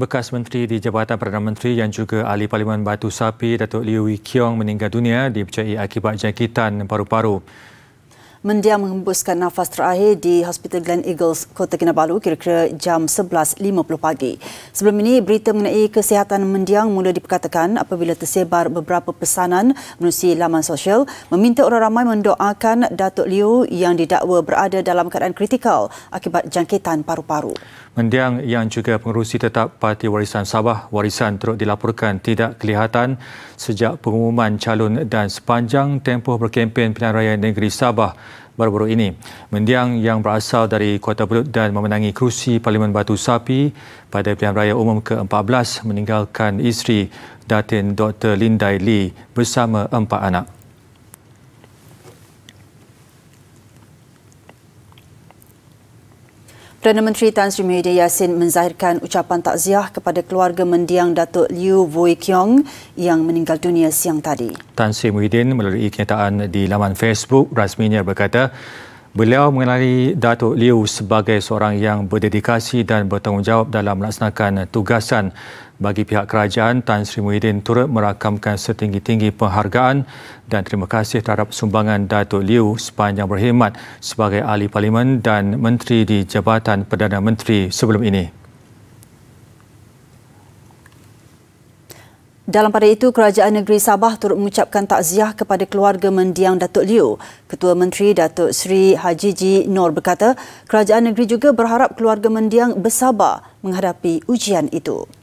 Bekas Menteri di Jabatan Perdana Menteri yang juga Ahli Parlimen Batu Sapi, Datuk Liu Wee Kiong meninggal dunia dipercayai akibat jangkitan paru-paru. Mendiang menghembuskan nafas terakhir di Hospital Glen Eagles, Kota Kinabalu kira-kira jam 11.50 pagi. Sebelum ini, berita mengenai kesihatan mendiang mula diperkatakan apabila tersebar beberapa pesanan melalui laman sosial meminta orang ramai mendoakan Datuk Liu yang didakwa berada dalam keadaan kritikal akibat jangkitan paru-paru. Mendiang yang juga pengerusi tetap Parti Warisan Sabah, warisan teruk dilaporkan tidak kelihatan sejak pengumuman calon dan sepanjang tempoh berkempen pilihan raya negeri Sabah baru-baru ini. Mendiang yang berasal dari Kota Belud dan memenangi kerusi Parlimen Batu Sapi pada pilihan raya umum ke-14 meninggalkan isteri Datin Dr. Lindai Lee bersama empat anak. Perdana Menteri Tan Sri Muhyiddin Yassin menzahirkan ucapan takziah kepada keluarga mendiang Datuk Liu Vui Kiong yang meninggal dunia siang tadi. Tan Sri Muhyiddin melalui kenyataan di laman Facebook rasminya berkata, Beliau mengenali Datuk Liu sebagai seorang yang berdedikasi dan bertanggungjawab dalam melaksanakan tugasan bagi pihak kerajaan Tan Sri Muhyiddin turut merakamkan setinggi-tinggi penghargaan dan terima kasih terhadap sumbangan Datuk Liu sepanjang berkhidmat sebagai ahli parlimen dan menteri di Jabatan Perdana Menteri sebelum ini. Dalam pada itu, Kerajaan Negeri Sabah turut mengucapkan takziah kepada keluarga mendiang Datuk Liu. Ketua Menteri Datuk Seri Haji Ji Nor berkata, Kerajaan Negeri juga berharap keluarga mendiang bersabar menghadapi ujian itu.